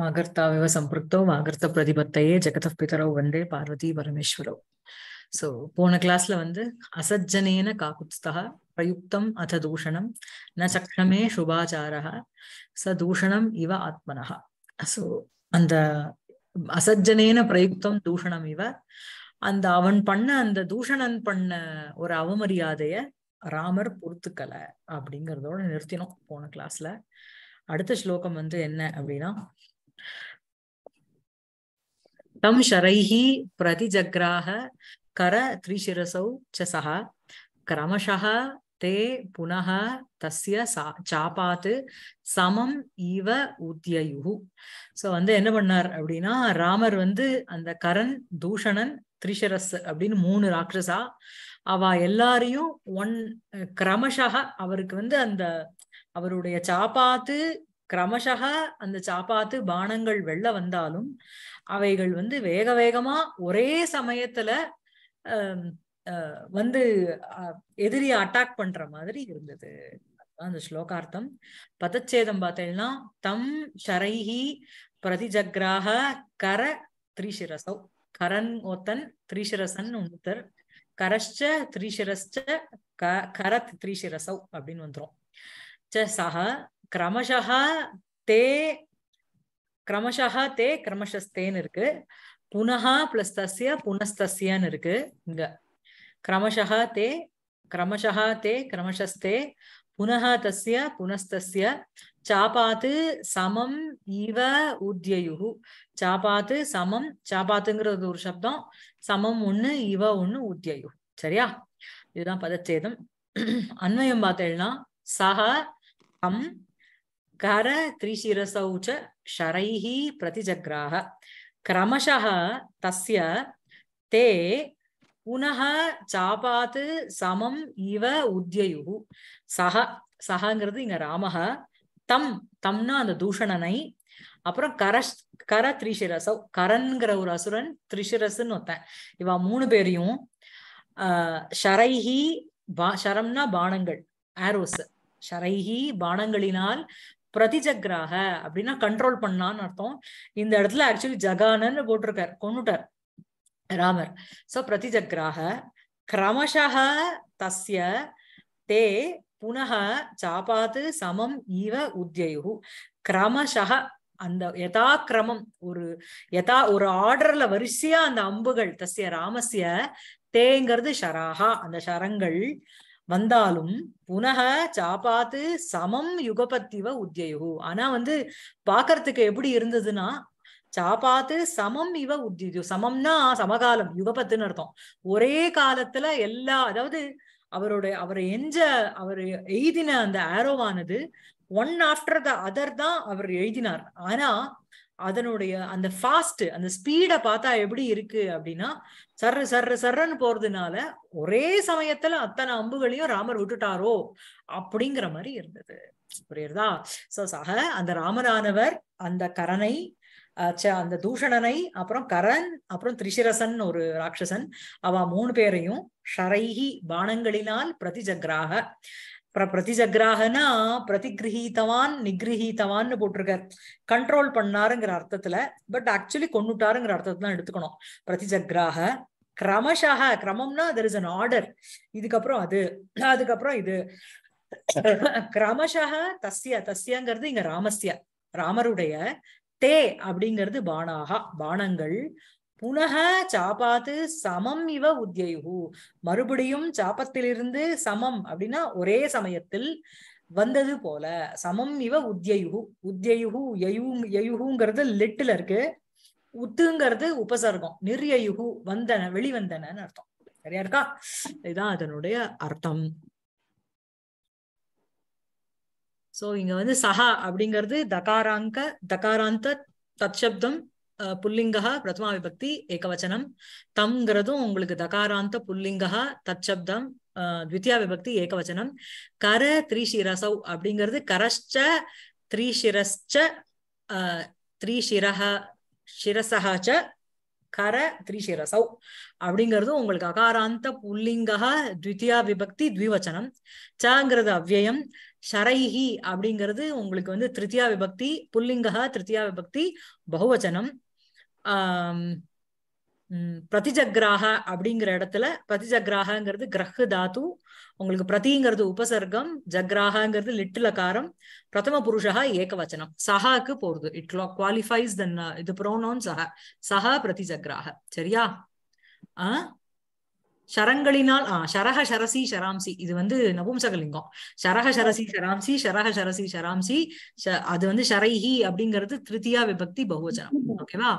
வாகர்த்தாவிவ சம்பிருக்தோ வாகர்த்த பிரதிபத்தையே ஜெகத பிதரோ வந்தே Parvati பரமேஸ்வரோ so போன கிளாஸ்ல வந்து அசஜ்ஜனேன காகுத்ஸ்தா பிரயுக்தம் அத தூஷணம் ந சக்ஷமே சுபாச்சார ச தூஷணம் இவ ஆத்மனா சோ அந்த அசஜ்ஜனேன பிரயுக்தம் தூஷணம் இவ அந்த அவன் பண்ண அந்த தூஷணன் பண்ண ஒரு அவமரியாதைய ராமர் பொறுத்துக்கல அப்படிங்கறதோட நிறுத்தினோம் போன கிளாஸ்ல அடுத்த ஸ்லோகம் வந்து என்ன அப்படின்னா தம் ஷரைஹி பிரதிஜக்ராக கர த்ரிசிரசௌ ச சக கிரமஷः ते पुनः தஸ்ய சாபாத்து சமம் இவ உத்தியு ஸோ வந்து என்ன பண்ணார் அப்படின்னா ராமர் வந்து அந்த கரண் தூஷணன் த்ரிஷரஸ் அப்படின்னு மூணு ராட்சசா அவ எல்லாரையும் ஒன் கிரமஷ அவருக்கு வந்து அந்த அவருடைய சாப்பாத்து கிரமசக அந்த சாப்பாத்து பானங்கள் வெள்ள வந்தாலும் அவைகள் வந்து வேக வேகமா ஒரே சமயத்துல வந்து எதிரி அட்டாக் பண்ற மாதிரி இருந்தது அந்த ஸ்லோகார்த்தம் பதச்சேதம் பார்த்தீங்கன்னா தம் ஷரைஹி பிரதிஜக்ராக கர த்ரீசிரசௌ கரன் ஒத்தன் த்ரீசிரசன் ஒருத்தர் கரஷ்ச த்ரீசிரஸ்ச க கரத் த்ரீசிரசௌ அப்படின்னு வந்துரும் ச சஹ கிரமஷா தே கிரமஷா தே கிரமஷஸ்தேன்னு இருக்கு புனஹா பிளஸ் தசிய புனஸ்தஸ்யன்னு இருக்கு இங்க கிரமஷா தே கிரமஷா தே கிரமஷஸ்தே புனஹா தசிய புனஸ்தஸ்ய சாபாத்து சமம் இவ உத்யயுகு சாபாத்து சமம் சாபாத்துங்கிறது ஒரு சப்தம் சமம் ஒண்ணு இவ ஒண்ணு உத்யயு சரியா இதுதான் பதச்சேதம் அன்வயம் பார்த்தேன்னா சஹ அம் கர த்ரிசிரசௌ ச ஷரைஹ பிரதிஜக்ராக கிரமசः தஸ்ய தே புனः சாபாத்து சமம் இவ உத்யயு சஹ சஹங்கிறது இங்க ராமஹ தம் தம்னா அந்த தூஷணனை அப்புறம் கரஷ் கர திரிசிரசௌ கரன்கிற ஒரு அசுரன் திரிசிரசுன்னு ஒருத்தன் இவா மூணு பேரையும் ஷரைஹி பா ஷரம்னா பானங்கள் ஆரோஸ் ஷரைஹி பானங்களினால் பிரதிஜக்ராக அப்படின்னா கண்ட்ரோல் பண்ணான்னு அர்த்தம் இந்த இடத்துல ஆக்சுவலி ஜகானன்னு போட்டிருக்கார் கொண்டுட்டார் ராமர் சோ பிரதிஜக்ராக கிரமஷக தஸ்ய தே புனக சாப்பாத்து சமம் ஈவ உத்யயு கிரமஷக அந்த யதா கிரமம் ஒரு யதா ஒரு ஆர்டர்ல வரிசையா அந்த அம்புகள் தஸ்ய ராமசிய தேங்கிறது ஷராகா அந்த ஷரங்கள் வந்தாலும் புனக சாப்பாத்து சமம் யுகபத்திவ உத்தியயு ஆனா வந்து பாக்குறதுக்கு எப்படி இருந்ததுன்னா சாப்பாத்து சமம் இவ உத்தியு சமம்னா சமகாலம் யுகபத்துன்னு அர்த்தம் ஒரே காலத்துல எல்லா அதாவது அவருடைய அவர் எஞ்ச அவர் எய்தின அந்த ஆரோவானது ஒன் ஆஃப்டர் த அதர் தான் அவர் எழுதினார் ஆனா அதனுடைய அந்த ஃபாஸ்ட் அந்த ஸ்பீடை பார்த்தா எப்படி இருக்கு அப்படின்னா சர்ற சர்ற சர்றன்னு போறதுனால ஒரே சமயத்துல அத்தனை அம்புகளையும் ராமர் விட்டுட்டாரோ அப்படிங்கிற மாதிரி இருந்தது புரியுறதா சோ சக அந்த ராமரானவர் அந்த கரனை அந்த தூஷணனை அப்புறம் கரன் அப்புறம் திரிசிரசன் ஒரு ராட்சசன் அவ மூணு பேரையும் ஷரைஹி பானங்களினால் பிரதிஜக்ராக அப்புறம் பிரதிஜக்ராகனா பிரதிகிரகித்தவான் நிகிரகித்தவான்னு போட்டிருக்கார் கண்ட்ரோல் பண்ணாருங்கிற அர்த்தத்துல பட் ஆக்சுவலி கொண்டுட்டாருங்கிற அர்த்தத்தை தான் எடுத்துக்கணும் பிரதிஜக்ராக கிரமஷாக கிரமம்னா தெர் இஸ் அன் ஆர்டர் இதுக்கப்புறம் அது அதுக்கப்புறம் இது கிரமஷாக தஸ்ய தஸ்யங்கிறது இங்க ராமஸ்ய ராமருடைய தே அப்படிங்கிறது பானாகா பானங்கள் புனக சாப்பாத்து சமம் இவ உத்தியு மறுபடியும் சாப்பத்திலிருந்து சமம் அப்படின்னா ஒரே சமயத்தில் வந்தது போல சமம் இவ உத்தியு உத்தியு யயு யயுகுங்கிறது இருக்கு உத்துங்கிறது உபசர்க்கம் நிர்யயுகு வந்தன வெளிவந்தனன்னு அர்த்தம் சரியா இருக்கா இதுதான் அதனுடைய அர்த்தம் சோ இங்க வந்து சஹா அப்படிங்கிறது தகாராங்க தகாராந்த தத்சப்தம் புல்லிங்கா பிரதமா விபக்தி ஏகவச்சனம் தம்ங்கிறதும் உங்களுக்கு தகாராந்த புல்லிங்கா தச்சப்தம் த்வித்தியா விபக்தி ஏகவச்சனம் கர த்ரீஷிரசௌ அப்படிங்கிறது கரஷ்ட த்ரீஷிரஸ்ச த்ரீஷிரஹ சிரசஹாச்ச கர த்ரிசிரசௌ அப்படிங்கிறது உங்களுக்கு அகாராந்த புல்லிங்கா த்வித்தியா விபக்தி த்விவச்சனம் சங்கிறது அவ்வயம் ஷரைஹி அப்படிங்கிறது உங்களுக்கு வந்து திருத்தியா விபக்தி புல்லிங்கா திருத்தியா விபக்தி பகுவச்சனம் ஆஹ் பிரதிஜக்ராக அப்படிங்கிற இடத்துல பிரதிஜக்ராகங்கிறது கிரஹு தாத்து உங்களுக்கு பிரதிங்கிறது உபசர்க்கம் ஜக்ராகங்கிறது காரம் பிரதம புருஷா ஏகவச்சனம் சஹாக்கு போறது இட் குவாலிஃபைஸ் தென் இது ப்ரோனோன் சஹா சஹா பிரதிஜக்ராக சரியா ஆஹ் ஷரங்களினால் ஆஹ் ஷரஹ ஷரசி ஷராம்சி இது வந்து நபும்சகலிங்கம் ஷரஹ ஷரசி ஷராம்சி ஷரக ஷரசி ஷராம்சி அது வந்து ஷரைஹி அப்படிங்கிறது திருத்தியா விபக்தி பகுவச்சனம் ஓகேவா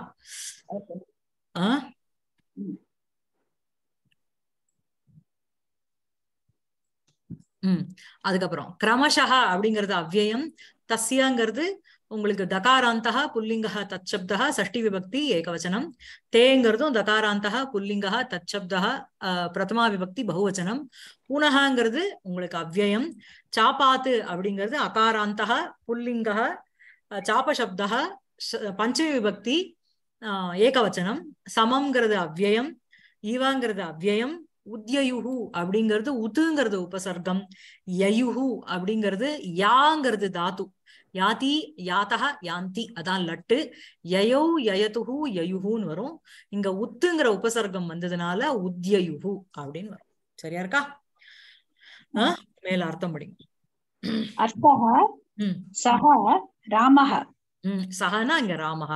உம் அதுக்கப்புறம் கிரமஷஹா அப்படிங்கிறது அவ்வியம் தஸ்யாங்கிறது உங்களுக்கு தகாராந்தகா புல்லிங்கா தச்சப்தா சஷ்டி விபக்தி ஏகவச்சனம் தேங்கிறதும் தகாராந்தகா புல்லிங்கா தச்சப்தா பிரதமா விபக்தி பகுவச்சனம் புனகாங்கிறது உங்களுக்கு அவ்வயம் சாப்பாத்து அப்படிங்கிறது அகாராந்தகா புல்லிங்கா சாப்பசப்தா பஞ்சமி விபக்தி ஏகவச்சனம் சமம்ங்கிறது அவ்வயம் ஈவாங்கிறது அவ்வயம் உத்யயுகு அப்படிங்கிறது உதுங்கிறது உபசர்க்கம் யயுகு அப்படிங்கிறது யாங்கிறது தாத்து யாதி யாத்தகா யாந்தி அதான் லட்டு யயோ யயதுஹு யயுஹுன்னு வரும் இங்க உத்துங்கிற உபசர்க்கம் வந்ததுனால உத்யயுஹு அப்படின்னு வரும் சரியா இருக்கா மேல அர்த்தம் படிங்க அர்த்தக சக ராமஹ சகனா இங்க ராமஹ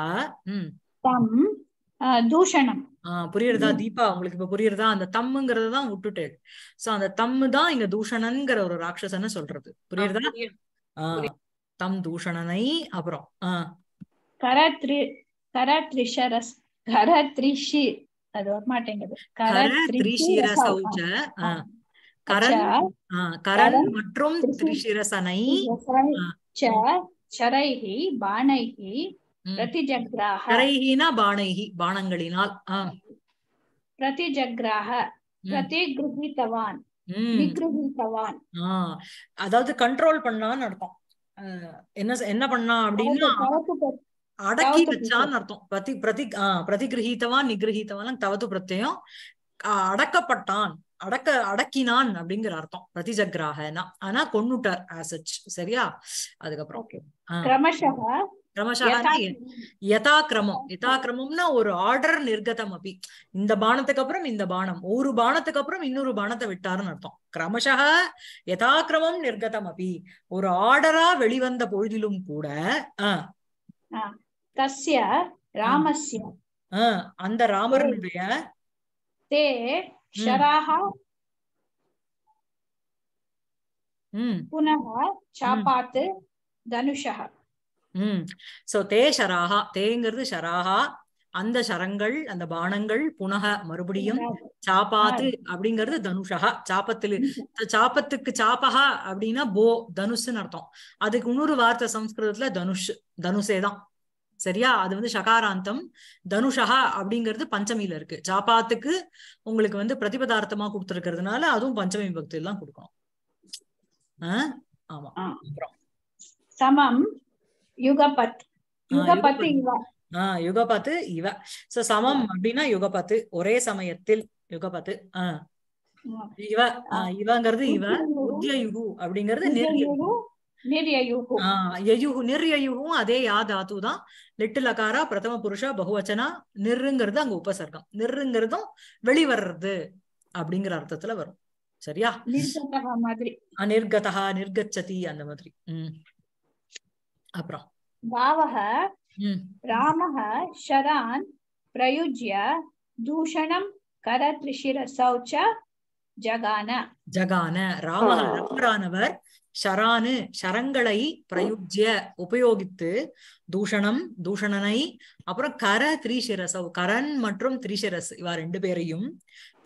தம் தூஷணம் புரியுறதா தீபா உங்களுக்கு இப்ப புரியுறதா அந்த தம்முங்கிறத தான் விட்டுட்டேன் சோ அந்த தம்மு தான் இங்க தூஷணன்ங்கிற ஒரு ராட்சசன்னு சொல்றது புரியுறதா தம் தூஷணனை அப்புறம் மற்றும் பாணங்களினால் பிரதிகிருஹிதவான் அதாவது கண்ட்ரோல் பண்ணான்னு அர்த்தம் என்ன என்ன பண்ணா அப்படின்னு అడకి వచ్చాను பிரதி பிரதி ప్రతి ప్రతిగృహీతవాన్ నిగ్రహీతవాన్ தவது ప్రత్యయం அடக்கப்பட்டான் அடக்க அடக்கினான் அப்படிங்கிற அர்த்தம் பிரதிஜகிராகனா ஆனா கொண்டுட்டார் ஆஸ் சரியா அதுக்கப்புறம் யதா கிரமம் யதா கிரமம்னா ஒரு ஆர்டர் நிர்கதம் அப்படி இந்த பானத்துக்கு அப்புறம் இந்த பானம் ஒரு பானத்துக்கு அப்புறம் இன்னொரு பானத்தை விட்டாருன்னு அர்த்தம் கிரமசா யதா கிரமம் நிர்கதம் அப்படி ஒரு ஆர்டரா வெளிவந்த பொழுதிலும் கூட அந்த ராமருடைய தே தனுஷா உம் சோ தே ஷராஹா தேங்கிறது ஷராஹா அந்த சரங்கள் அந்த பானங்கள் புனக மறுபடியும் சாப்பாத்து அப்படிங்கிறது தனுஷா சாப்பத்துல சாப்பத்துக்கு சாப்பகா அப்படின்னா போ தனுஷ்னு அர்த்தம் அதுக்கு இன்னொரு வார்த்தை சம்ஸ்கிருதத்துல தனுஷ் தனுஷேதான் சரியா அது வந்து ஷகாராந்தம் தனுஷா அப்படிங்கிறது பஞ்சமியில இருக்கு சாப்பாத்துக்கு உங்களுக்கு வந்து பிரதிபதார்த்தமா கொடுத்துருக்கிறதுனால அதுவும் பஞ்சமி தான் கொடுக்கணும் ஆஹ் ஆமா அப்புறம் சமம் யுகபத் யுகபத்து இவா ஆஹ் யுகபத்து இவ சோ சமம் அப்படின்னா யுகபத்து ஒரே சமயத்தில் யுகபத்து ஆஹ் இவ இவங்கிறது இவ உத்யயுகு அப்படிங்கிறது நிர்யயுகு நிர்யயுகும் அதே யா தாத்து தான் லிட்டில் அகாரா பிரதம புருஷா பகுவச்சனா நிர்ங்கிறது அங்க உபசர்க்கம் நிர்ங்கிறதும் வெளிவர்றது அப்படிங்கிற அர்த்தத்துல வரும் சரியா நிர்கதா நிர்கச்சதி அந்த மாதிரி உம் அப்புறம் பாவக ராமக ஷரான் பிரயுஜ்ய தூஷணம் கர ச ஜகான ஜகான ராம ராமரானவர் ஷரானு ஷரங்களை பிரயுஜ்ய உபயோகித்து தூஷணம் தூஷணனை அப்புறம் கர திரிசிரசவ் கரண் மற்றும் திரிசிரஸ் இவா ரெண்டு பேரையும்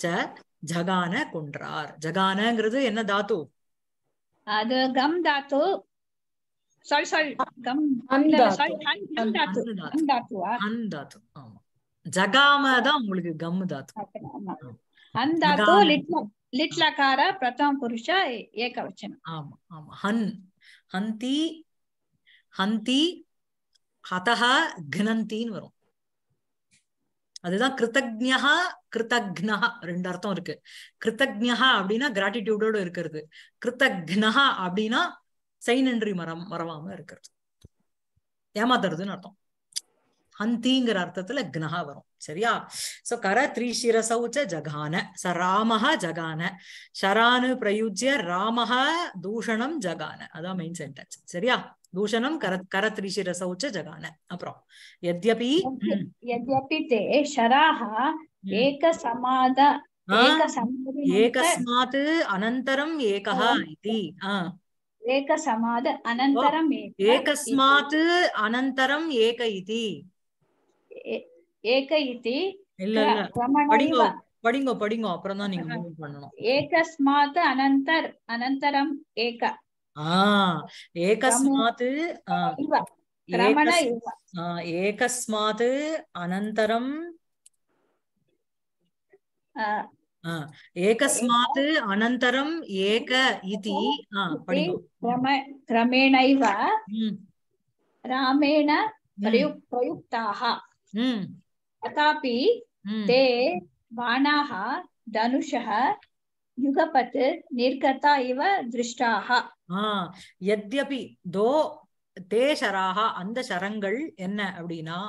ச ஜகான கொன்றார் ஜகானங்கிறது என்ன தாத்து அது கம் தாத்து சாரி சாரி அந்தாத்து ஆமா ஜகாம தான் உங்களுக்கு கம் தாத்து அந்தாத்து லிட்ல லிட்லகார பிரதம புருஷ ஏகவச்சனம் ஆமா ஆமா ஹன் ஹந்தி ஹந்தி ஹதஹ கிணந்தின்னு வரும் அதுதான் கிருத்தஜ்யா கிருத்தக்னா ரெண்டு அர்த்தம் இருக்கு கிருத்தஜ்யா அப்படின்னா கிராட்டிடியூடோட இருக்கிறது கிருத்தக்னஹா அப்படின்னா நன்றி மரம் மறவாம இருக்கிறது ஏமாத்துறதுன்னு அர்த்தம் ஹந்திங்கிற அர்த்தத்துல க்னஹா வரும் சரியா சோ கர சௌச்ச ஜகான ச ராமஹ ஜகான ஷரானு பிரயுஜ்ய ராமஹ தூஷணம் ஜகான அதான் மெயின் சென்டென்ஸ் சரியா தூஷணம் கர கர சௌச்ச ஜகான அப்புறம் எத்யபி எத்யபி தே ஷராஹ ஏக சமாத ஏக சமாத ஏகஸ்மாத் அனந்தரம் ஏகஹ இதி ஆஹ் एकसमात् अनन्तरम् एकस्मात् अनन्तरम् एक इति ஏக இதி இல்ல இல்ல படிங்க படிங்க படிங்க அப்புறம் தான் நீங்க மூவ் பண்ணணும் ஏகஸ்மாத் அனந்தர் அனந்தரம் ஏக ஆ ஏகஸ்மாத் ஏகஸ்மாத் அனந்தரம் एकस्मात् अनन्तरम् एक इति क्रमेणैव रामेण प्रयुक्ताः तथापि ते बाणाः धनुषः युगपत् निर्गता इव दृष्टाः यद्यपि दो ते शराः அந்த சரங்கள் என்ன அப்படின்னா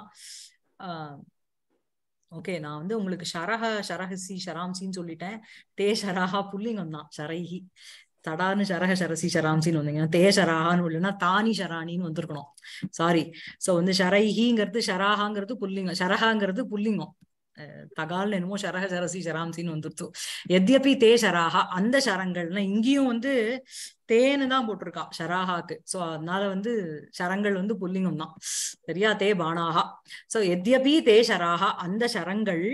ஓகே நான் வந்து உங்களுக்கு ஷரஹ ஷரஹசி ஷராம்சின்னு சொல்லிட்டேன் தே ஷரஹா புள்ளிங்கம் தான் ஷரைஹி தடானு ஷரஹ ஷரசி ஷராம்சின்னு வந்தீங்கன்னா தே ஷராஹான்னு இல்லைன்னா தானி ஷரானின்னு வந்திருக்கணும் சாரி சோ வந்து ஷரைஹிங்கிறது ஷராஹாங்கிறது புல்லிங்கம் ஷரஹாங்கிறது புல்லிங்கம் தகால் என்னமோ சரக சரசி சராம்சின்னு வந்துருத்தோம் எத்யபி தே ஷராஹா அந்த சரங்கள்னா இங்கேயும் வந்து தேன்னு தான் போட்டிருக்கா ஷராஹாக்கு சோ அதனால வந்து ஷரங்கள் வந்து புல்லிங்கம் தான் சரியா தே பானாகா சோ எத்யபி தே சராகா அந்த சரங்கள்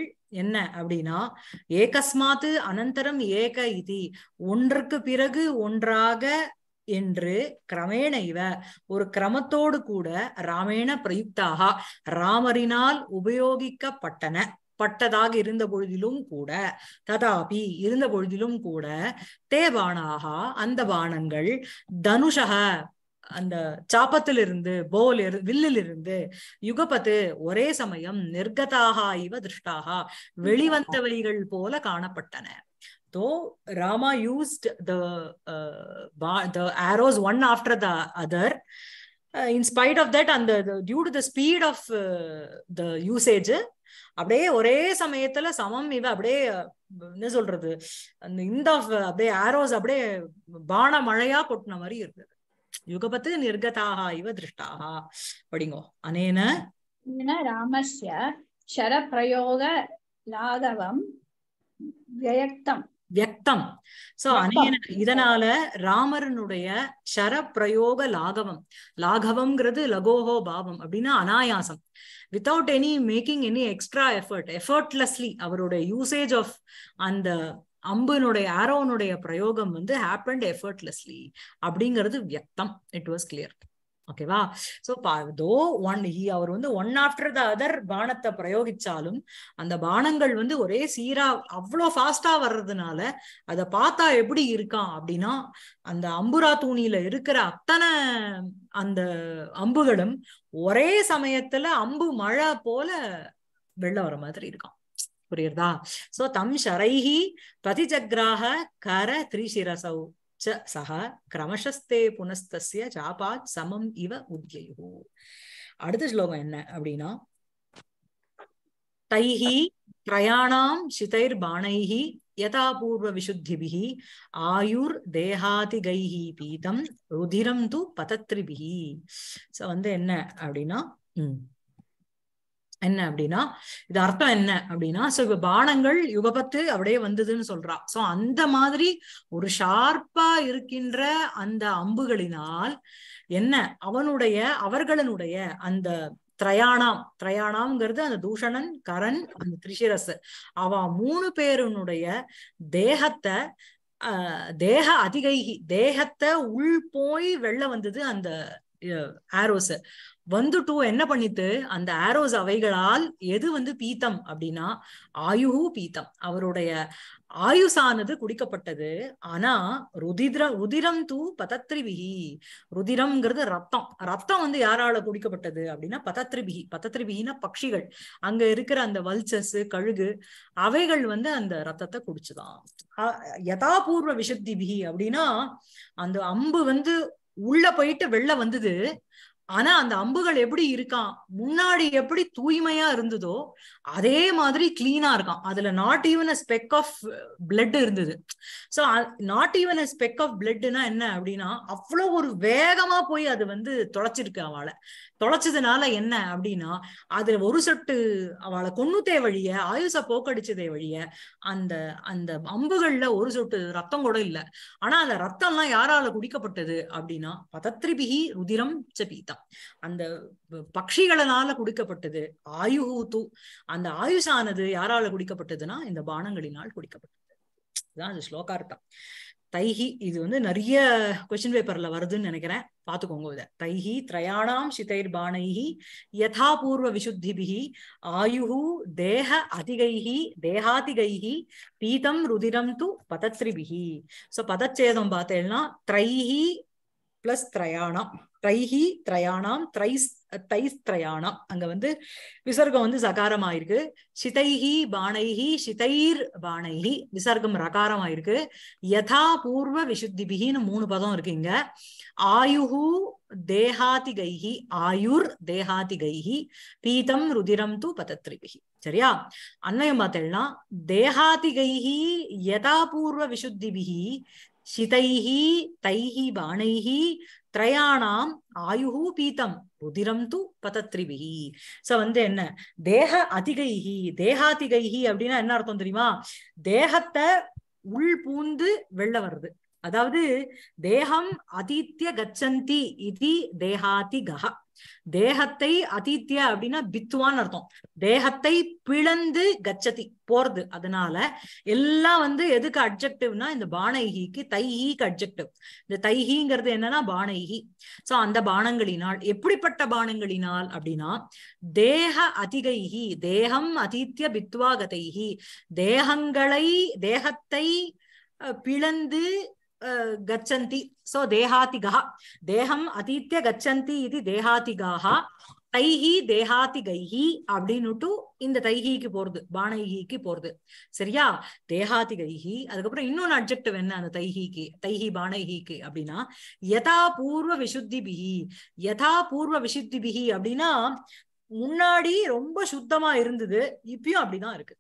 என்ன அப்படின்னா ஏகஸ்மாத்து அனந்தரம் ஏக இதி ஒன்றுக்கு பிறகு ஒன்றாக என்று கிரமேண இவ ஒரு கிரமத்தோடு கூட ராமேண பிரயுக்தாக ராமரினால் உபயோகிக்கப்பட்டன பட்டதாக இருந்த பொழுதிலும் கூட ததாபி இருந்த பொழுதிலும் கூட தே அந்த பானங்கள் தனுஷக அந்த சாப்பத்திலிருந்து போல் வில்லில் வில்லிலிருந்து யுகபத்து ஒரே சமயம் நிர்கதாக இவ திருஷ்டாக வெளிவந்தவைகள் போல காணப்பட்டன though Rama used the uh, the arrows one after the other, uh, in spite of that, and the, the, அப்படியே ஒரே சமயத்துல சமம் இவ அப்படியே என்ன சொல்றது அந்த இந்த அப்படியே ஆரோஸ் அப்படியே பான மழையா கொட்டின மாதிரி இருந்தது யுகபத்து நிர்கதாக இவ திருஷ்டாகா அப்படிங்கோ அனேன ராமஸ்ய சரப்பிரயோக லாதவம் வியக்தம் வியக்தம் சோ இதனால ராமரனுடைய சர பிரயோக லாகவம் லாகவம்ங்கிறது லகோஹோ பாவம் அப்படின்னா அனாயாசம் without any making any extra effort effortlessly அவருடைய யூசேஜ் ஆஃப் அந்த அம்புனுடைய ஆரோனுடைய பிரயோகம் வந்து ஹேப்பன்ட் எஃபர்ட்லெஸ்லி அப்படிங்கிறது வியக்தம் இட் வாஸ் கிளியர் ஓகேவா சோ தோ ஒன் ஹி அவர் வந்து ஒன் ஆஃப்டர் த அதர் பானத்தை பிரயோகிச்சாலும் அந்த பானங்கள் வந்து ஒரே சீரா அவ்வளோ ஃபாஸ்டா வர்றதுனால அதை பார்த்தா எப்படி இருக்கான் அப்படின்னா அந்த அம்புரா தூணியில இருக்கிற அத்தனை அந்த அம்புகளும் ஒரே சமயத்துல அம்பு மழை போல வெள்ள வர மாதிரி இருக்கான் புரியுறதா சோ தம் ஷரைஹி பதிஜக்ராக கர திரிசிரசௌ ச சக கிரமசஸ்தே புனஸ்தஸ்ய சாபாத் சமம் இவ உத்யயு அடுத்த ஸ்லோகம் என்ன அப்படின்னா தைஹி திரயாணாம் சிதைர் பாணைஹி யதா விசுத்திபிஹி ஆயுர் தேகாதிகைஹி பீதம் ருதிரம் து பதத்ரிபிஹி சோ வந்து என்ன அப்படின்னா உம் என்ன அப்படின்னா இது அர்த்தம் என்ன அப்படின்னா சோ இப்ப பானங்கள் யுகபத்து அப்படியே வந்ததுன்னு சொல்றா சோ அந்த மாதிரி ஒரு ஷார்ப்பா இருக்கின்ற அந்த அம்புகளினால் என்ன அவனுடைய அவர்களனுடைய அந்த திரயாணாம் திரயாணாம்ங்கிறது அந்த தூஷணன் கரண் அந்த திரிசிரஸ் அவ மூணு பேருனுடைய தேகத்தை தேக அதிகைகி தேகத்தை உள் போய் வெள்ள வந்தது அந்த ஆரோஸ் வந்து டூ என்ன பண்ணிட்டு அந்த ஆரோஸ் அவைகளால் எது வந்து பீத்தம் அப்படின்னா ஆயுஹு பீத்தம் அவருடைய ஆயுசானது குடிக்கப்பட்டது ஆனா ருதிர ருதிரம் தூ பதத்ரிபிகி ருதிரம்ங்கிறது ரத்தம் ரத்தம் வந்து யாரால குடிக்கப்பட்டது அப்படின்னா பதத்ரிபிகி பதத்ரிபிகினா பட்சிகள் அங்க இருக்கிற அந்த வல்சஸ் கழுகு அவைகள் வந்து அந்த ரத்தத்தை குடிச்சுதான் யதாபூர்வ விஷத்திபிகி அப்படின்னா அந்த அம்பு வந்து உள்ள போயிட்டு வெளில வந்தது ஆனா அந்த அம்புகள் எப்படி இருக்கான் முன்னாடி எப்படி தூய்மையா இருந்ததோ அதே மாதிரி கிளீனா இருக்கான் அதுல uh, not even a speck of blood இருந்தது so not even a speck of பிளட்னா என்ன அப்படின்னா அவ்வளவு ஒரு வேகமா போய் அது வந்து தொலைச்சிருக்கு அவளை தொலைச்சதுனால என்ன அப்படின்னா அதுல ஒரு சொட்டு அவளை கொன்னுத்தே வழிய ஆயுச போக்கடிச்சதே வழிய அந்த அந்த அம்புகள்ல ஒரு சொட்டு ரத்தம் கூட இல்ல ஆனா அந்த ரத்தம் எல்லாம் யாரால குடிக்கப்பட்டது அப்படின்னா பதத்ரிபிகி ருதிரம் சபீதம் அந்த பக்ஷிகளனால குடிக்கப்பட்டது ஆயுஹூத்து அந்த ஆயுஷானது யாரால குடிக்கப்பட்டதுன்னா இந்த பானங்களினால் குடிக்கப்பட்டது இதுதான் அந்த ஸ்லோகார்த்தம் தைஹி இது வந்து நிறைய கொஸ்டின் பேப்பர்ல வருதுன்னு நினைக்கிறேன் பாத்துக்கோங்க இத தைஹி திரயாணாம் சிதைர் பானைஹி யதாபூர்வ விசுத்திபிஹி ஆயுஹு தேக அதிகைஹி தேகாதிகைஹி பீதம் ருதிரம் து பதத்ரிபிஹி சோ பதச்சேதம் பார்த்தேன்னா திரைஹி பிளஸ் திரயாணம் திரைஹி திரயாணாம் திரைஸ் தைஸ்திரயாணம் அங்க வந்து விசர்க்கம் வந்து சகாரமாயிருக்கு சிதைஹி பானைஹி சிதைர் பானைஹி விசர்க்கம் ரகாரமாயிருக்கு யதா பூர்வ விசுத்திபிகின்னு மூணு பதம் இங்க ஆயுஹு தேகாதிகைஹி ஆயுர் தேகாதிகைஹி பீதம் ருதிரம் து பதத்ரிபிகி சரியா அன்னையம் பார்த்தேன்னா தேகாதிகைஹி யதா பூர்வ விசுத்திபிகி சிதைஹி தைஹி பானைஹி திரையாணாம் ஆயுகு பீத்தம் ருதிரம் து பதத்ரிபிகி சோ வந்து என்ன தேக அதிகைஹி தேகாதிகைஹி அப்படின்னா என்ன அர்த்தம் தெரியுமா தேகத்தை உள் பூந்து வெள்ள வருது அதாவது தேகம் அதித்திய கச்சந்தி இது தேகாதிகா தேகத்தை அதித்திய அப்படின்னா பித்துவான்னு அர்த்தம் தேகத்தை பிளந்து கச்சதி போறது அதனால எல்லாம் வந்து எதுக்கு அப்ஜெக்டிவ்னா இந்த பானைகிக்கு தைஹிக்கு அப்ஜெக்டிவ் இந்த தைஹிங்கிறது என்னன்னா பானைகி சோ அந்த பானங்களினால் எப்படிப்பட்ட பானங்களினால் அப்படின்னா தேக அதிகைஹி தேகம் அதித்திய பித்வாகதைஹி தேகங்களை தேகத்தை பிளந்து கச்சந்தி சோ देहातिगः தேகம் अतीत्य கச்சந்தி இது देहातिगाः தைஹி தேஹாதி கைஹி அப்படின்னுட்டு இந்த தைஹிக்கு போறது பானைஹிக்கு போறது சரியா தேஹாதி அதுக்கப்புறம் இன்னொன்னு அப்ஜெக்டிவ் என்ன அந்த தைஹிக்கு தைஹி பானைஹிக்கு அப்படின்னா யதா பூர்வ விசுத்தி பிஹி யதா பூர்வ விசுத்தி பிஹி அப்படின்னா முன்னாடி ரொம்ப சுத்தமா இருந்தது இப்பயும் அப்படிதான் இருக்கு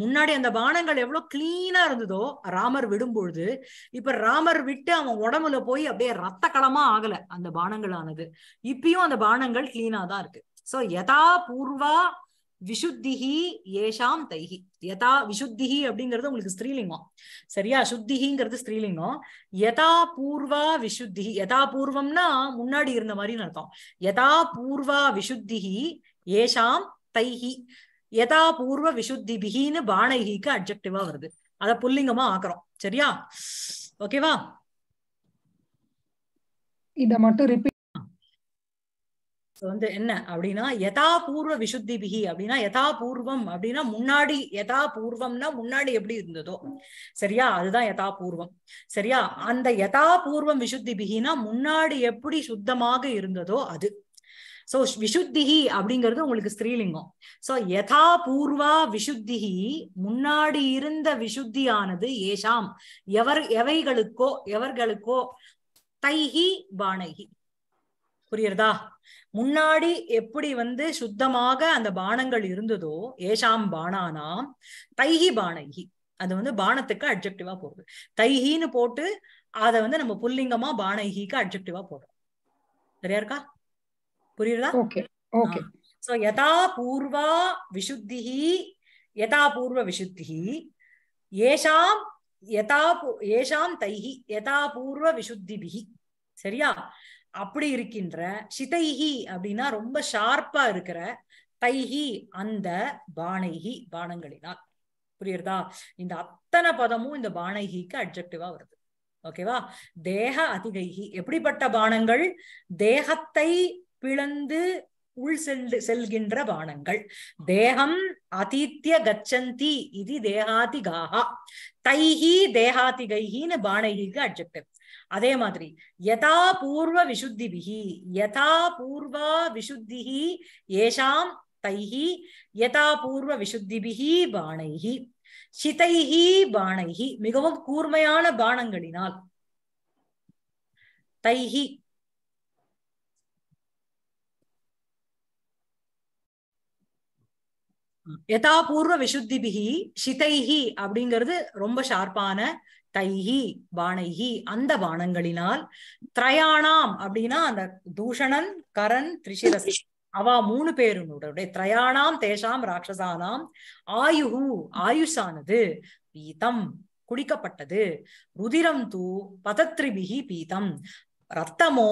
முன்னாடி அந்த பானங்கள் எவ்வளவு கிளீனா இருந்ததோ ராமர் விடும்பொழுது இப்ப ராமர் விட்டு அவன் உடம்புல போய் அப்படியே ரத்த களமா ஆகல அந்த பானங்கள் ஆனது இப்பயும் அந்த பானங்கள் கிளீனா தான் இருக்கு சோ யதா பூர்வா விசுத்திஹி ஏஷாம் தைஹி யதா விசுத்திஹி அப்படிங்கிறது உங்களுக்கு ஸ்ரீலிங்கம் சரியா சுத்திஹிங்கிறது ஸ்ரீலிங்கம் யதா பூர்வா விசுத்திஹி யதா பூர்வம்னா முன்னாடி இருந்த மாதிரி அர்த்தம் யதா பூர்வா விசுத்திஹி ஏஷாம் தைஹி யதாபூர்வ பூர்வ பிகின்னு பானகிக்கு அப்ஜெக்டிவா வருது அத புல்லிங்கமா ஆக்குறோம் சரியா ஓகேவா இத மட்டும் ரிப்பீட் வந்து என்ன அப்படின்னா யதா பூர்வ விசுத்தி பிகி அப்படின்னா யதா பூர்வம் அப்படின்னா முன்னாடி யதா பூர்வம்னா முன்னாடி எப்படி இருந்ததோ சரியா அதுதான் யதா பூர்வம் சரியா அந்த யதா பூர்வம் விசுத்தி பிகினா முன்னாடி எப்படி சுத்தமாக இருந்ததோ அது சோ விசுத்திஹி அப்படிங்கிறது உங்களுக்கு ஸ்ரீலிங்கம் சோ யதா பூர்வா விசுத்திஹி முன்னாடி இருந்த விசுத்தியானது ஏஷாம் எவர் எவைகளுக்கோ எவர்களுக்கோ தைஹி பானகி புரியுறதா முன்னாடி எப்படி வந்து சுத்தமாக அந்த பானங்கள் இருந்ததோ ஏஷாம் பானானாம் தைஹி பானகி அது வந்து பானத்துக்கு அப்ஜெக்டிவா போடுது தைஹின்னு போட்டு அதை வந்து நம்ம புல்லிங்கமா பானகிக்கு அப்ஜெக்டிவா போடுறோம் சரியா இருக்கா புரியுதா சோ யதா பூர்வா விசுத்திஹி யதா பூர்வ விசுத்திஹி ஏஷாம் யதா ஏஷாம் தைஹி யதா பூர்வ விசுத்திபிஹி சரியா அப்படி இருக்கின்ற சிதைஹி அப்படின்னா ரொம்ப ஷார்ப்பா இருக்கிற தைஹி அந்த பானைஹி பானங்களினால் புரியுறதா இந்த அத்தனை பதமும் இந்த பானைஹிக்கு அப்செக்டிவா வருது ஓகேவா தேக அதிகைஹி எப்படிப்பட்ட பானங்கள் தேகத்தை பிளந்து உள் செல் செல்கின்ற பானங்கள் தேகம் அதித்திய கச்சந்தி இது தேகாதிகாகா தைஹி தேகாதிகைஹின்னு பானைகிக்கு அட்ஜெக்டிவ் அதே மாதிரி யதா பூர்வ விசுத்தி பிஹி யதா பூர்வா விசுத்திகி ஏஷாம் தைஹி யதா பூர்வ விசுத்தி பிஹி பானைஹி சிதைஹி பானைஹி மிகவும் கூர்மையான பானங்களினால் தைஹி யதாபூர்வ விசுத்திபிகி ஷிதைஹி அப்படிங்கிறது ரொம்ப ஷார்ப்பான தைஹி பானைஹி அந்த பானங்களினால் திரயாணாம் அப்படின்னா அந்த தூஷணன் கரண் திரிசிரஸ் அவா மூணு பேருனுடைய திரயாணாம் தேஷாம் ராட்சசானாம் ஆயு ஆயுஷானது பீதம் குடிக்கப்பட்டது ருதிரம் தூ பதத்ரிபிகி பீதம் ரத்தமோ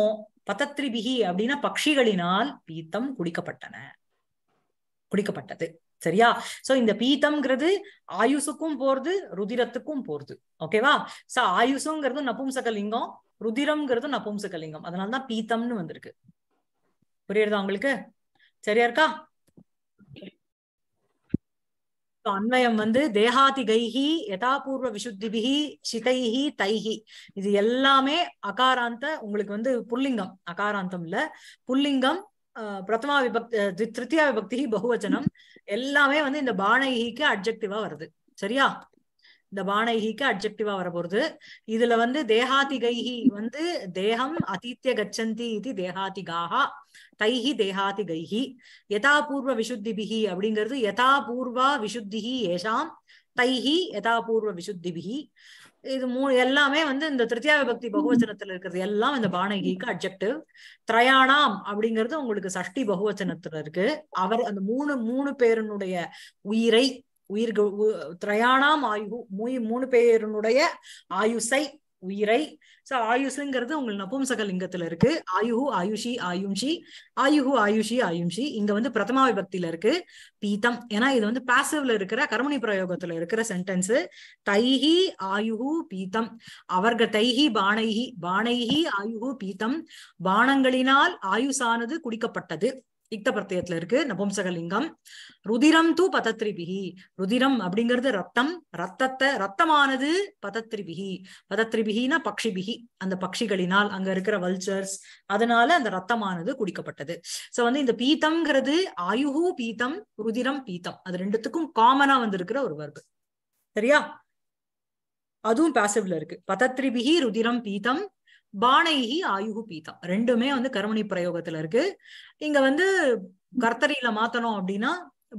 பதத்ரிபிகி அப்படின்னா பட்சிகளினால் பீத்தம் குடிக்கப்பட்டன குடிக்கப்பட்டது சரியா சோ இந்த பீத்தம்ங்கிறது ஆயுசுக்கும் போறது ருதிரத்துக்கும் போறது ஓகேவா சோ ஆயுசுங்கிறது நபும்சகலிங்கம் ருதிரம்ங்கிறது நபும்சகலிங்கம் அதனாலதான் பீத்தம்னு வந்திருக்கு புரியுறதா உங்களுக்கு சரியா இருக்கா அன்வயம் வந்து தேகாதி கைகி யதாபூர்வ விசுத்திபிகி சிதைஹி தைஹி இது எல்லாமே அகாராந்த உங்களுக்கு வந்து புல்லிங்கம் அகாராந்தம் இல்ல புல்லிங்கம் பிரதமா விபக்தி திருத்தியா விபக்தி பகுவச்சனம் எல்லாமே வந்து இந்த பானைகிக்கு அப்ஜெக்டிவா வருது சரியா இந்த பானைகிக்கு அப்ஜெக்டிவா போறது இதுல வந்து தேகாதி வந்து தேகம் அதித்திய கச்சந்தி இது தேகாதிகாக தைஹி தேகாதி கைஹி விசுத்தி பிஹி அப்படிங்கிறது யதாபூர்வா விசுத்திகி ஏஷாம் தைஹி யதாபூர்வ பிஹி இது மூணு எல்லாமே வந்து இந்த திருத்தியா விபக்தி பகுவச்சனத்துல இருக்கிறது எல்லாம் இந்த பானகிக்கு அப்ஜெக்டிவ் திரயாணாம் அப்படிங்கிறது உங்களுக்கு சஷ்டி பகுவச்சனத்துல இருக்கு அவர் அந்த மூணு மூணு பேருனுடைய உயிரை உயிர்கள் திரயாணாம் ஆயு மூணு பேருனுடைய ஆயுசை உயிரை சோ ஆயுஷுங்கிறது உங்களுக்கு நபும்சக லிங்கத்துல இருக்கு ஆயுஹு ஆயுஷி ஆயும்ஷி ஆயுஹு ஆயுஷி ஆயும்ஷி இங்க வந்து பிரதமா விபக்தியில இருக்கு பீத்தம் ஏன்னா இது வந்து பாசிவ்ல இருக்கிற கர்மணி பிரயோகத்துல இருக்கிற சென்டென்ஸ் தைஹி ஆயுஹு பீத்தம் அவர்கள் தைஹி பானைஹி பானைஹி ஆயுஹு பீத்தம் பானங்களினால் ஆயுசானது குடிக்கப்பட்டது இக்த பிரத்தியத்துல இருக்கு நபும்சகலிங்கம் ருதிரம் தூ பதத்ரிபிகி ருதிரம் அப்படிங்கிறது ரத்தம் ரத்தத்தை ரத்தமானது பதத்ரிபிகி பதத்ரிபிகினா பக்ஷிபிகி அந்த பக்ஷிகளினால் அங்க இருக்கிற வல்ச்சர்ஸ் அதனால அந்த ரத்தமானது குடிக்கப்பட்டது சோ வந்து இந்த பீத்தம்ங்கிறது ஆயுகு பீத்தம் ருதிரம் பீத்தம் அது ரெண்டுத்துக்கும் காமனா வந்திருக்கிற ஒரு வர்பு சரியா அதுவும் பேசிவ்ல இருக்கு பதத்ரிபிகி ருதிரம் பீத்தம் பானைஹி ஆயுகு பீதா ரெண்டுமே வந்து கர்மணி பிரயோகத்துல இருக்கு இங்க வந்து கர்த்தரியில மாத்தணும் அப்படின்னா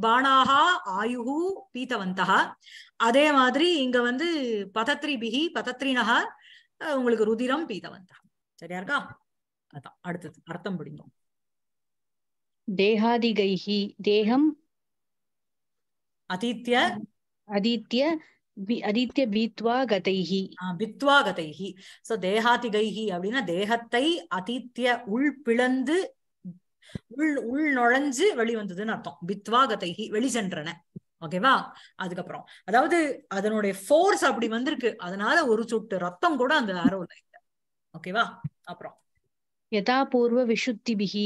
பானாகா ஆயுகு பீத்தவந்தகா அதே மாதிரி இங்க வந்து பதத்ரி பிகி பதத்ரினகா உங்களுக்கு ருதிரம் பீதவந்தகா சரியா இருக்கா அதான் அடுத்தது அர்த்தம் பிடிக்கும் தேகாதிகைஹி தேகம் அதித்ய அதித்ய அரித்திய பீத்வா கதைஹி பித்வா கதைஹி சோ தேகாதிகைஹி அப்படின்னா தேகத்தை அதித்திய உள் பிளந்து உள் உள் நுழைஞ்சு வெளிவந்ததுன்னு அர்த்தம் பித்வா கதைஹி சென்றன ஓகேவா அதுக்கப்புறம் அதாவது அதனுடைய ஃபோர்ஸ் அப்படி வந்திருக்கு அதனால ஒரு சொட்டு ரத்தம் கூட அந்த ஆரோல ஓகேவா அப்புறம் யதா பூர்வ விசுத்திபிகி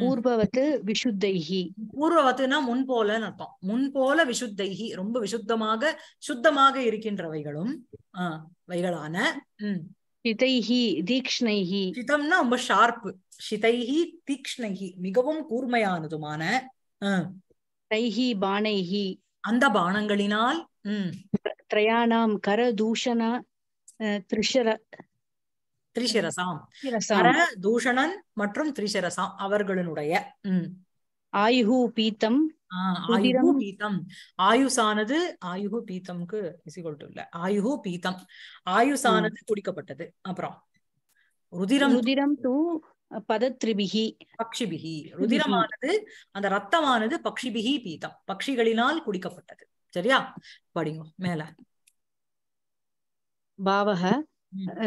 பூர்வவத்து விசுத்தைகி பூர்வவத்துனா முன் போலன்னு அர்த்தம் முன் போல விசுத்தைகி ரொம்ப விசுத்தமாக சுத்தமாக இருக்கின்றவைகளும் வைகளான சிதைஹி தீக்ஷ்ணைஹி சிதம்னா ரொம்ப ஷார்ப் சிதைஹி தீக்ஷ்ணைஹி மிகவும் கூர்மையானதுமான தைஹி பானைஹி அந்த பானங்களினால் உம் திரயானாம் கரதூஷண திருஷர திரிசிரசாம் தூஷணன் மற்றும் திரிசரசாம் அவர்களுடைய ஆயுகு பீத்தம் ஆயுகு பீத்தம் ஆயுசானது ஆயுகு பீத்தம்க்கு இசிகொல் இல்ல ஆயுகு பீத்தம் ஆயுசானது குடிக்கப்பட்டது அப்புறம் ருதிரம் ருதிரம் தூ பதத்ரிபிகி பக்ஷிபிகி ருதிரமானது அந்த ரத்தமானது பக்ஷிபிகி பீத்தம் பக்ஷிகளினால் குடிக்கப்பட்டது சரியா படிங்க மேல பாவக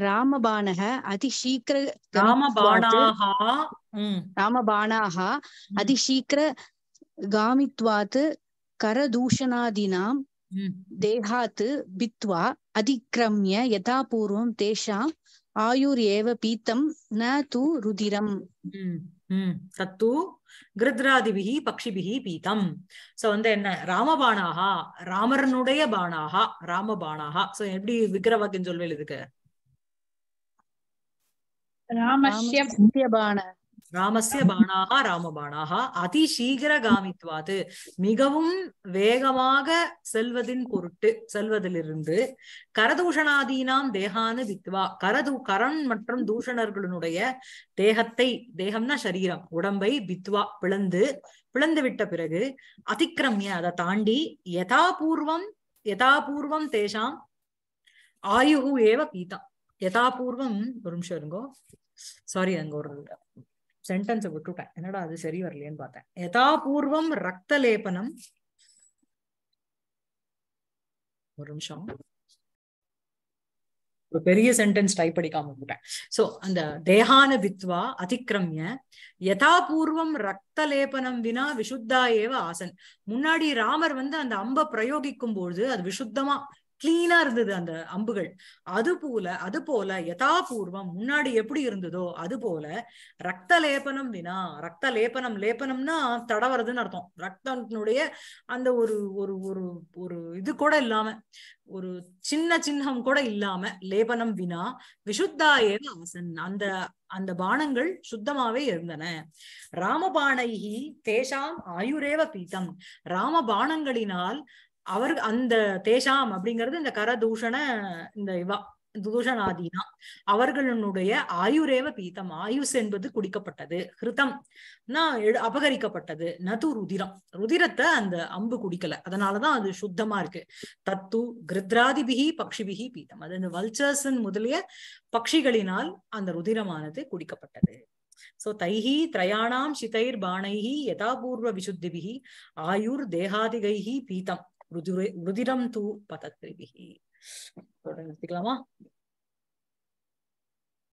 ராமபாணக அதிசீக்கிர ராமபாணாக ராமபானாக அதிசீக்கிர காமித்வாத் கரதூஷணாதீனாம் தேகாத் பித்வா அதிக்ரம்ய யதா தேஷாம் ஆயுர் ஏவ பீத்தம் ந தூ ருதிரம் தத்து கிருத்ராதிபிகி பக்ஷிபிகி பீதம் சோ வந்து என்ன ராமபாணாகா ராமரனுடைய பாணாகா ராமபாணாகா சோ எப்படி விக்கிரவாக்கியம் சொல்வேல் இதுக்கு ராமஸ்ய பாண ராமசிய பாணாக ராமபாணாக அதிசீகரகாமித்வாது மிகவும் வேகமாக செல்வதின் பொருட்டு செல்வதிலிருந்து கரதூஷணாதீனாம் தேகானு வித்வா கரது கரண் மற்றும் தூஷணர்களுடைய தேகத்தை தேகம்னா சரீரம் உடம்பை வித்வா பிளந்து பிளந்து விட்ட பிறகு அதிக்கிரமிய அதை தாண்டி யதாபூர்வம் யதாபூர்வம் தேசாம் ஆயுகு ஏவ பீதம் யதாபூர்வம் ஒரு நிமிஷம் இருங்கோ சாரி அங்க ஒரு சென்டென்ஸை விட்டுவிட்டேன் என்னடா அது சரி வரலையேன்னு பார்த்தேன் யதாபூர்வம் ரத்த லேபனம் ஒரு நிமிஷம் ஒரு பெரிய சென்டென்ஸ் டைப் படிக்காம விட்டேன் சோ அந்த தேகான வித்வா அதிக்கிரமிய யதாபூர்வம் ரத்த லேபனம் வினா விசுத்தா ஏவ ஆசன் முன்னாடி ராமர் வந்து அந்த அம்ப பிரயோகிக்கும் பொழுது அது விசுத்தமா கிளீனா இருந்தது அந்த அம்புகள் அது போல அது போல யதாபூர்வம் முன்னாடி எப்படி இருந்ததோ அது போல ரத்த லேபனம் வினா ரத்த லேபனம் லேபனம்னா தடவறதுன்னு அர்த்தம் ரத்தனுடைய அந்த ஒரு ஒரு ஒரு ஒரு இது கூட இல்லாம ஒரு சின்ன சின்னம் கூட இல்லாம லேபனம் வினா விசுத்தா ஏவ ஆசன் அந்த அந்த பானங்கள் சுத்தமாவே இருந்தன ராமபானைகி தேஷாம் ஆயுரேவ பீத்தம் ராம பானங்களினால் அவர் அந்த தேஷாம் அப்படிங்கிறது இந்த கரதூஷண இந்த இவா தூஷணாதீனா அவர்களுடைய ஆயுரேவ பீத்தம் ஆயுஸ் என்பது குடிக்கப்பட்டது ஹிருதம் அபகரிக்கப்பட்டது நது ருதிரம் ருதிரத்தை அந்த அம்பு குடிக்கல அதனாலதான் அது சுத்தமா இருக்கு தத்து கிருத்ராதிபிகி பக்ஷிபிகி பீத்தம் அது இந்த வல்ச்சர்ஸ் முதலிய பக்ஷிகளினால் அந்த ருதிரமானது குடிக்கப்பட்டது சோ தைஹி திரயாணாம் சிதைர் பானைஹி யதாபூர்வ விசுத்திபிகி ஆயுர் தேகாதிகைஹி பீத்தம் ருதிரம் தூ பதத்ரிபிஹி நிறுத்திக்கலாமா